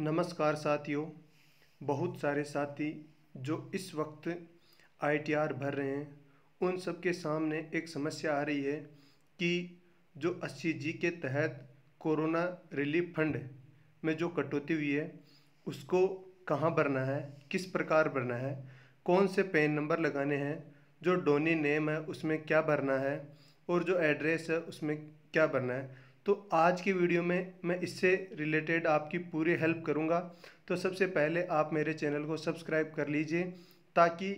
नमस्कार साथियों बहुत सारे साथी जो इस वक्त आईटीआर भर रहे हैं उन सब के सामने एक समस्या आ रही है कि जो अस्सी जी के तहत कोरोना रिलीफ फंड में जो कटौती हुई है उसको कहाँ भरना है किस प्रकार भरना है कौन से पेन नंबर लगाने हैं जो डोनी नेम है उसमें क्या भरना है और जो एड्रेस है उसमें क्या भरना है तो आज की वीडियो में मैं इससे रिलेटेड आपकी पूरी हेल्प करूँगा तो सबसे पहले आप मेरे चैनल को सब्सक्राइब कर लीजिए ताकि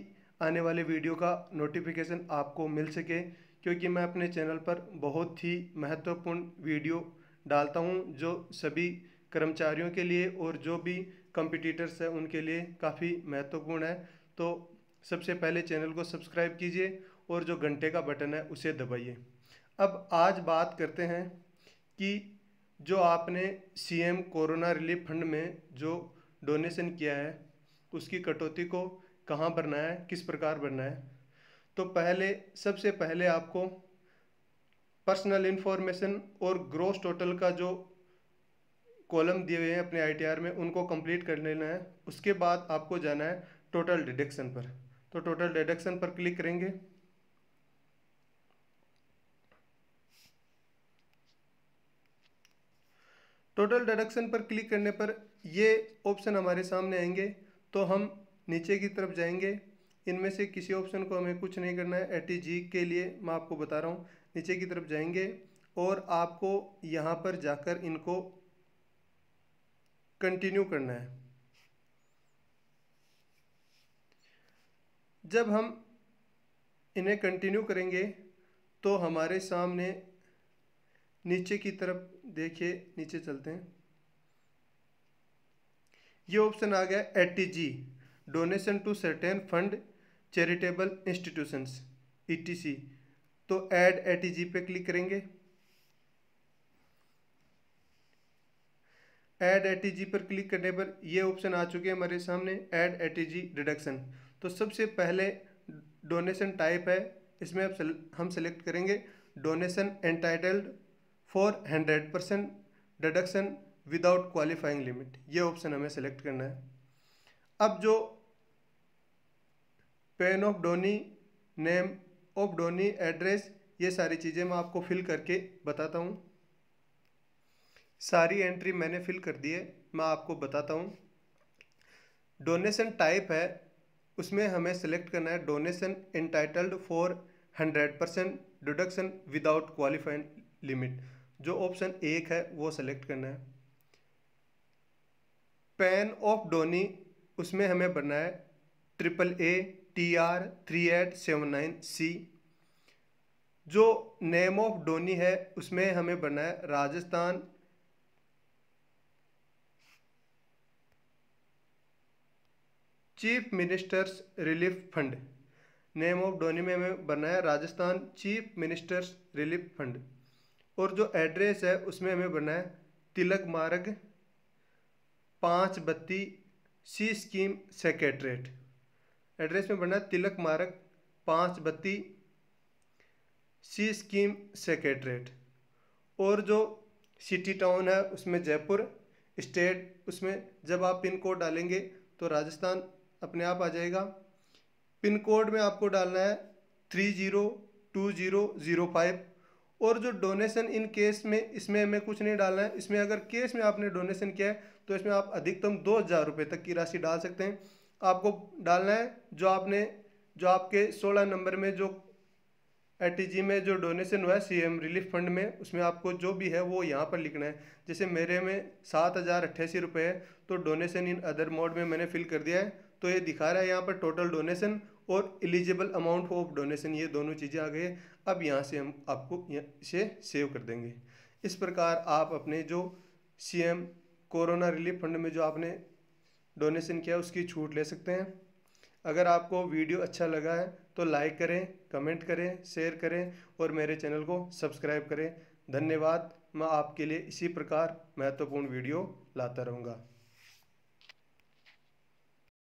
आने वाले वीडियो का नोटिफिकेशन आपको मिल सके क्योंकि मैं अपने चैनल पर बहुत ही महत्वपूर्ण वीडियो डालता हूं जो सभी कर्मचारियों के लिए और जो भी कंपिटिटर्स हैं उनके लिए काफ़ी महत्वपूर्ण है तो सबसे पहले चैनल को सब्सक्राइब कीजिए और जो घंटे का बटन है उसे दबाइए अब आज बात करते हैं कि जो आपने सीएम कोरोना रिलीफ फंड में जो डोनेशन किया है उसकी कटौती को कहाँ भरना है किस प्रकार भरना है तो पहले सबसे पहले आपको पर्सनल इन्फॉर्मेशन और ग्रोस टोटल का जो कॉलम दिए हुए हैं अपने आईटीआर में उनको कंप्लीट कर लेना है उसके बाद आपको जाना है टोटल डिडक्शन पर तो टोटल डिडक्शन पर क्लिक करेंगे टोटल डिडक्शन पर क्लिक करने पर ये ऑप्शन हमारे सामने आएंगे तो हम नीचे की तरफ जाएंगे इनमें से किसी ऑप्शन को हमें कुछ नहीं करना है एटी जी के लिए मैं आपको बता रहा हूँ नीचे की तरफ जाएंगे और आपको यहाँ पर जाकर इनको कंटिन्यू करना है जब हम इन्हें कंटिन्यू करेंगे तो हमारे सामने नीचे की तरफ देखिए नीचे चलते हैं ये ऑप्शन आ गया A T G donation to certain fund charitable institutions E T C तो ऐड ए टी जी पे क्लिक करेंगे ऐड ए टी जी पर क्लिक करने पर यह ऑप्शन आ चुके हैं हमारे सामने add A T G deduction तो सबसे पहले डोनेशन टाइप है इसमें हम सेलेक्ट करेंगे donation entitled for hundred percent deduction without qualifying limit ये ऑप्शन हमें सेलेक्ट करना है अब जो PAN of donee name of donee address ये सारी चीज़ें मैं आपको फिल करके बताता हूँ सारी एंट्री मैंने फिल कर दी है मैं आपको बताता हूँ डोनेशन टाइप है उसमें हमें सेलेक्ट करना है donation entitled for hundred percent deduction without qualifying limit जो ऑप्शन एक है वो सेलेक्ट करना है पैन ऑफ डोनी उसमें हमें बनना है triple A T R three eight seven nine C जो नेम ऑफ डोनी है उसमें हमें बनना है Rajasthan chief ministers relief fund name of donee में हमें बनना है Rajasthan chief ministers relief fund और जो एड्रेस है उसमें हमें बनना है तिलक मार्ग पाँच बत्ती सी स्कीम सेक्रेटरेट एड्रेस में बनना है तिलक मार्ग पाँच बत्ती सी स्कीम सेक्रेटरेट और जो सिटी टाउन है उसमें जयपुर स्टेट उसमें जब आप पिन कोड डालेंगे तो राजस्थान अपने आप आ जाएगा पिन कोड में आपको डालना है three zero two zero zero five और जो डोनेशन इन केस में इसमें हमें कुछ नहीं डालना है इसमें अगर केस में आपने डोनेशन किया है तो इसमें आप अधिकतम दो हज़ार रुपये तक की राशि डाल सकते हैं आपको डालना है जो आपने जो आपके सोलह नंबर में जो एटीजी में जो डोनेशन हुआ है सीएम रिलीफ फंड में उसमें आपको जो भी है वो यहाँ पर लिखना है जैसे मेरे में सात हज़ार अट्ठासी रुपये है तो डोनेशन इन अदर मोड में मैंने फिल कर दिया है तो ये दिखा रहा है यहाँ पर टोटल डोनेशन और एलिजिबल अमाउंट ऑफ डोनेशन ये दोनों चीज़ें आ गई अब यहाँ से हम आपको इसे सेव कर देंगे इस प्रकार आप अपने जो सीएम कोरोना रिलीफ फंड में जो आपने डोनेशन किया उसकी छूट ले सकते हैं अगर आपको वीडियो अच्छा लगा है तो लाइक करें कमेंट करें शेयर करें और मेरे चैनल को सब्सक्राइब करें धन्यवाद मैं आपके लिए इसी प्रकार महत्वपूर्ण वीडियो लाता रहूँगा